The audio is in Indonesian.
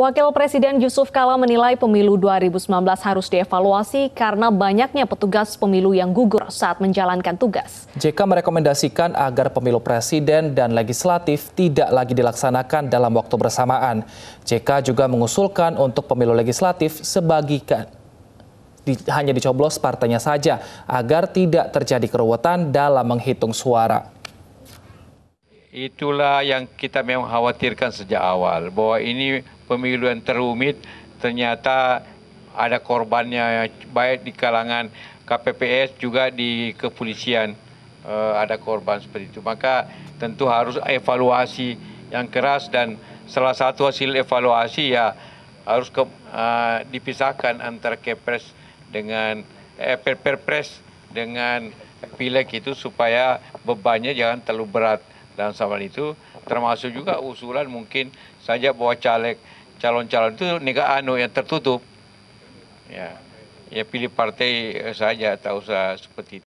Wakil Presiden Yusuf Kala menilai pemilu 2019 harus dievaluasi karena banyaknya petugas pemilu yang gugur saat menjalankan tugas. JK merekomendasikan agar pemilu presiden dan legislatif tidak lagi dilaksanakan dalam waktu bersamaan. JK juga mengusulkan untuk pemilu legislatif sebagai di, hanya dicoblos partainya saja agar tidak terjadi keruwetan dalam menghitung suara itulah yang kita memang khawatirkan sejak awal bahwa ini pemilu yang terumit ternyata ada korbannya baik di kalangan KPPS juga di kepolisian eh, ada korban seperti itu maka tentu harus evaluasi yang keras dan salah satu hasil evaluasi ya harus ke, uh, dipisahkan antara kepres dengan eh, perpres dengan pileg itu supaya bebannya jangan terlalu berat dalam samar itu termasuk juga usulan mungkin saja bahwa caleg calon-calon itu nega anu yang tertutup ya ya pilih partai eh, saja tak usah seperti itu